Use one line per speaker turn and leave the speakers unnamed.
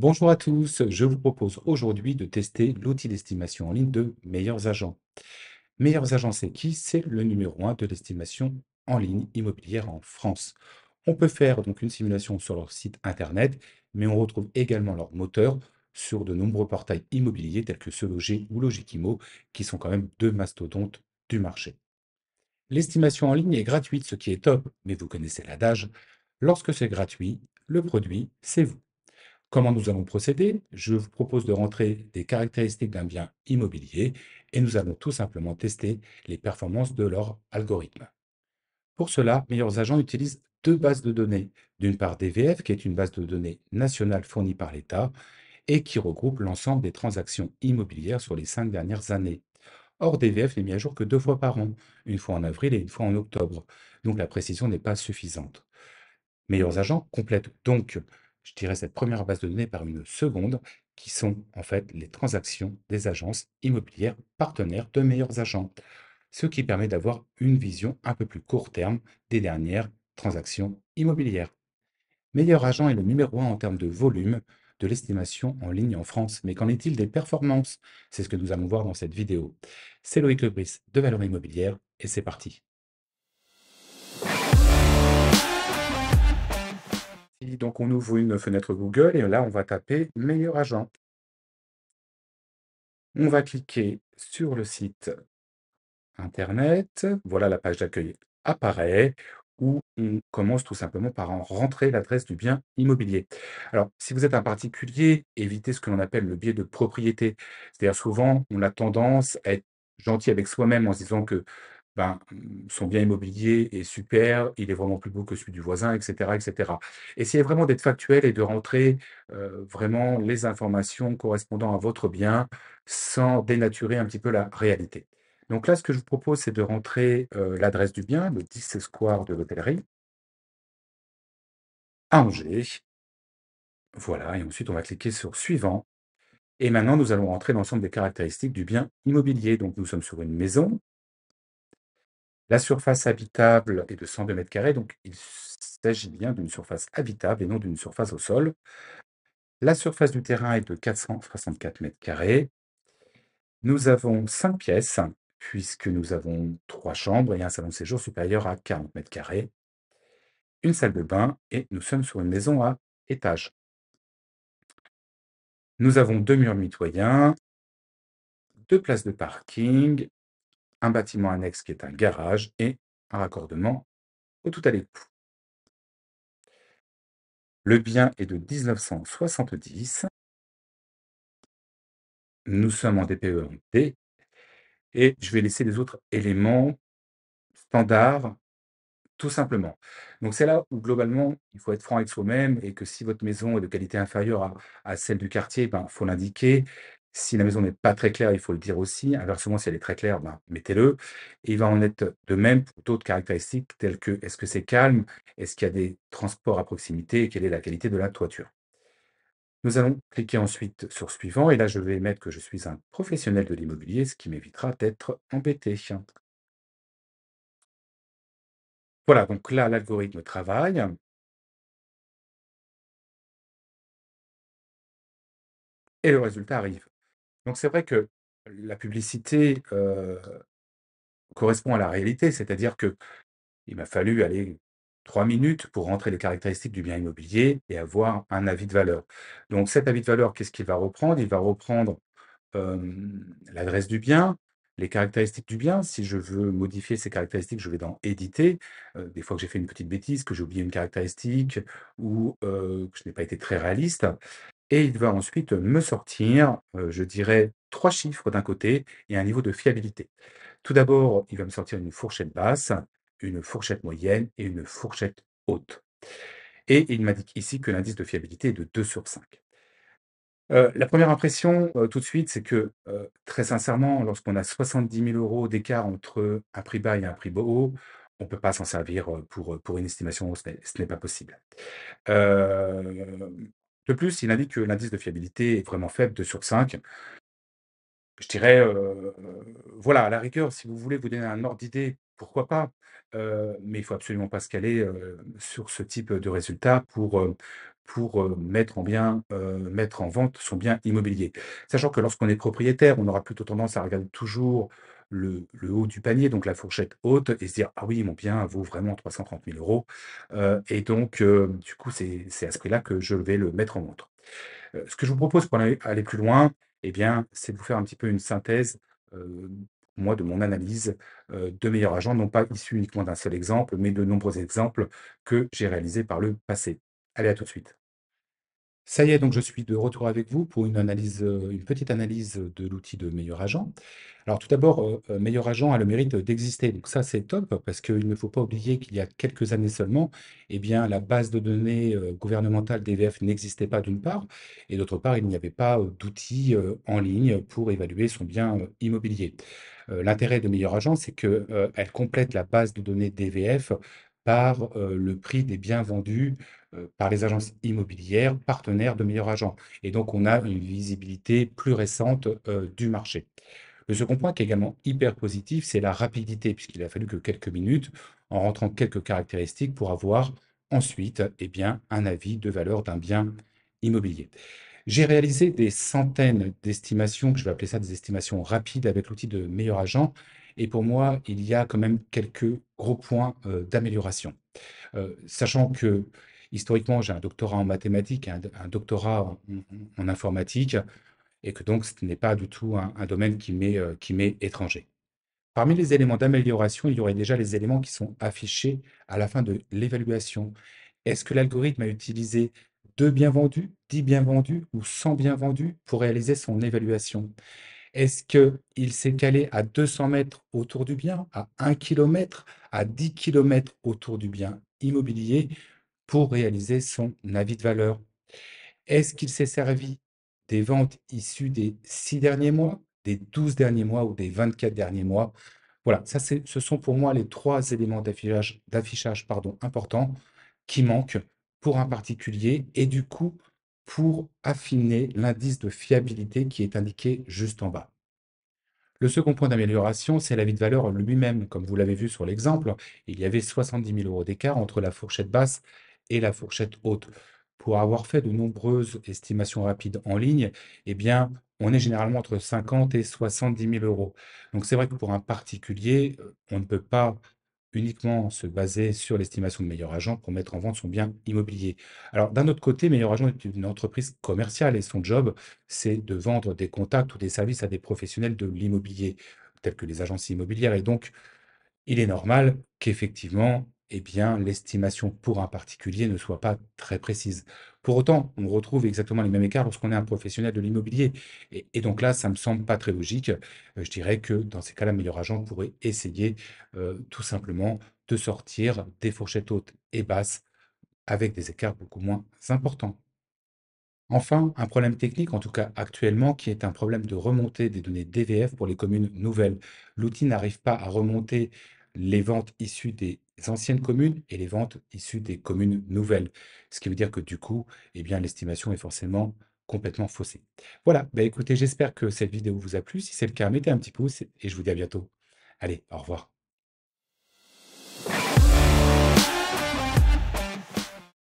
Bonjour à tous, je vous propose aujourd'hui de tester l'outil d'estimation en ligne de Meilleurs Agents. Meilleurs Agents, c'est qui C'est le numéro 1 de l'estimation en ligne immobilière en France. On peut faire donc une simulation sur leur site internet, mais on retrouve également leur moteur sur de nombreux portails immobiliers tels que ce Loger ou LogiKimo, qui sont quand même deux mastodontes du marché. L'estimation en ligne est gratuite, ce qui est top, mais vous connaissez l'adage, lorsque c'est gratuit, le produit, c'est vous. Comment nous allons procéder Je vous propose de rentrer des caractéristiques d'un bien immobilier et nous allons tout simplement tester les performances de leur algorithme. Pour cela, Meilleurs Agents utilise deux bases de données. D'une part DVF, qui est une base de données nationale fournie par l'État et qui regroupe l'ensemble des transactions immobilières sur les cinq dernières années. Or, DVF n'est mis à jour que deux fois par an, une fois en avril et une fois en octobre, donc la précision n'est pas suffisante. Meilleurs agents complète donc je dirais, cette première base de données par une seconde, qui sont en fait les transactions des agences immobilières partenaires de meilleurs agents, ce qui permet d'avoir une vision un peu plus court terme des dernières transactions immobilières. Meilleur agent est le numéro un en termes de volume de l'estimation en ligne en France. Mais qu'en est-il des performances C'est ce que nous allons voir dans cette vidéo. C'est Loïc Lebris de Valeur Immobilière et c'est parti. donc, on ouvre une fenêtre Google et là, on va taper meilleur agent. On va cliquer sur le site Internet. Voilà, la page d'accueil apparaît où on commence tout simplement par en rentrer l'adresse du bien immobilier. Alors, si vous êtes un particulier, évitez ce que l'on appelle le biais de propriété. C'est-à-dire souvent, on a tendance à être gentil avec soi-même en se disant que ben, mmh, son bien immobilier est super, il est vraiment plus beau que celui du voisin, etc. etc. Essayez vraiment d'être factuel et de rentrer vraiment les informations correspondant à votre bien sans dénaturer un petit peu la réalité. Donc là, ce que je vous propose, c'est de rentrer l'adresse du bien, le 10 Square de l'hôtellerie, à Angers. Voilà, et ensuite on va cliquer sur Suivant. Et maintenant, nous allons rentrer l'ensemble des caractéristiques du bien immobilier. Donc nous sommes sur une maison, la surface habitable est de 102 mètres carrés, donc il s'agit bien d'une surface habitable et non d'une surface au sol. La surface du terrain est de 464 mètres carrés. Nous avons cinq pièces, puisque nous avons trois chambres et un salon de séjour supérieur à 40 mètres carrés, une salle de bain et nous sommes sur une maison à étage. Nous avons deux murs mitoyens, deux places de parking un bâtiment annexe qui est un garage et un raccordement au tout à lécoute Le bien est de 1970. Nous sommes en DPE en D et je vais laisser les autres éléments standards tout simplement. Donc c'est là où globalement, il faut être franc avec soi-même et que si votre maison est de qualité inférieure à, celle du quartier, il ben, faut l'indiquer. Si la maison n'est pas très claire, il faut le dire aussi. Inversement, si elle est très claire, ben, mettez-le. Il va en être de même pour d'autres caractéristiques telles que est-ce que c'est calme, est-ce qu'il y a des transports à proximité et quelle est la qualité de la toiture. Nous allons cliquer ensuite sur suivant et là je vais mettre que je suis un professionnel de l'immobilier, ce qui m'évitera d'être embêté. Voilà, donc là l'algorithme travaille. Et le résultat arrive. Donc c'est vrai que la publicité correspond à la réalité, c'est-à-dire que il m'a fallu aller trois minutes pour rentrer les caractéristiques du bien immobilier et avoir un avis de valeur. Donc cet avis de valeur, qu'est-ce qu'il va reprendre Il va reprendre l'adresse du bien, les caractéristiques du bien. Si je veux modifier ces caractéristiques, je vais dans éditer. des fois que j'ai fait une petite bêtise, que j'ai oublié une caractéristique ou que je n'ai pas été très réaliste, et il va ensuite me sortir, je dirais, trois chiffres d'un côté et un niveau de fiabilité. Tout d'abord, il va me sortir une fourchette basse, une fourchette moyenne et une fourchette haute. Et il m'indique ici que l'indice de fiabilité est de 2 sur 5. la première impression, tout de suite, c'est que, très sincèrement, lorsqu'on a 70 000 euros d'écart entre un prix bas et un prix haut, on ne peut pas s'en servir pour, pour une estimation, ce n'est pas possible. De plus, il indique que l'indice de fiabilité est vraiment faible, 2 sur 5. Je dirais, euh, voilà, à la rigueur, si vous voulez vous donner un ordre d'idée, pourquoi pas, euh, mais il faut absolument pas se caler euh, sur ce type de résultat pour, pour mettre, en bien, mettre en vente son bien immobilier. Sachant que lorsqu'on est propriétaire, on aura plutôt tendance à regarder toujours le, haut du panier, donc la fourchette haute, et se dire ah oui, mon bien vaut vraiment 330 000 euros. Euh, et donc, euh, du coup, c'est à ce prix-là que je vais le mettre en montre. Euh, ce que je vous propose pour aller, aller plus loin, eh bien, c'est de vous faire un petit peu une synthèse. moi, de mon analyse de meilleurs agents, non pas issus uniquement d'un seul exemple, mais de nombreux exemples que j'ai réalisés par le passé. Allez, à tout de suite. Ça y est, donc je suis de retour avec vous pour une analyse, euh, une petite analyse de l'outil de Meilleur Agent. Alors tout d'abord, euh, euh, Meilleur Agent a le mérite d'exister. Donc ça, c'est top parce qu'il ne faut pas oublier qu'il y a quelques années seulement, eh bien, la base de données gouvernementale DVF n'existait pas d'une part, et d'autre part, il n'y avait pas d'outil en ligne pour évaluer son bien immobilier. L'intérêt de Meilleur Agent, c'est qu'elle complète la base de données DVF par le prix des biens vendus euh, par les agences immobilières, partenaires de meilleurs agents. Et donc, on a une visibilité plus récente euh, du marché. Le second point qui est également hyper positif, c'est la rapidité, puisqu'il a fallu que quelques minutes en rentrant quelques caractéristiques pour avoir ensuite eh bien, un avis de valeur d'un bien immobilier. J'ai réalisé des centaines d'estimations, que je vais appeler ça des estimations rapides avec l'outil de meilleur agent. Et pour moi, il y a quand même quelques gros points euh, d'amélioration. sachant que historiquement, j'ai un doctorat en mathématiques, un, doctorat en, informatique, et que donc ce n'est pas du tout un, domaine euh, qui m'est étranger. Parmi les éléments d'amélioration, il y aurait déjà les éléments qui sont affichés à la fin de l'évaluation. Est-ce que l'algorithme a utilisé deux biens vendus, dix biens vendus ou 100 biens vendus pour réaliser son évaluation Est-ce qu'il s'est calé à 200 mètres autour du bien, à 1 km, à 10 km autour du bien immobilier pour réaliser son avis de valeur. Est-ce qu'il s'est servi des ventes issues des six derniers mois, des 12 derniers mois ou des 24 derniers mois Voilà, ça ce sont pour moi les trois éléments d'affichage, importants qui manquent pour un particulier et du coup pour affiner l'indice de fiabilité qui est indiqué juste en bas. Le second point d'amélioration, c'est l'avis de valeur lui-même. Comme vous l'avez vu sur l'exemple, il y avait 70 000 euros d'écart entre la fourchette basse la fourchette haute. Pour avoir fait de nombreuses estimations rapides en ligne, eh bien, on est généralement entre 50 et 70 000 euros. Donc c'est vrai que pour un particulier, euh, on ne peut pas uniquement se baser sur l'estimation de meilleur agent pour mettre en vente son bien immobilier. Alors d'un autre côté, meilleur agent est une entreprise commerciale et son job, c'est de vendre des contacts ou des services à des professionnels de l'immobilier, tels que les agences immobilières. Et donc, il est normal qu'effectivement, eh bien, l'estimation pour un particulier ne soit pas très précise. Pour autant, on retrouve exactement les mêmes écarts lorsqu'on est un professionnel de l'immobilier. Et, donc là, ça me semble pas très logique. Euh, je dirais que dans ces cas-là, meilleur agent pourrait essayer euh, tout simplement de sortir des fourchettes hautes et basses avec des écarts beaucoup moins importants. Enfin, un problème technique, en tout cas actuellement, qui est un problème de remontée des données DVF pour les communes nouvelles. L'outil n'arrive pas à remonter les ventes issues des anciennes communes et les ventes issues des communes nouvelles. Ce qui veut dire que du coup, eh bien, l'estimation est forcément complètement faussée. Voilà, bah, écoutez, j'espère que cette vidéo vous a plu. Si c'est le cas, mettez un petit pouce et je vous dis à bientôt. Allez, au revoir.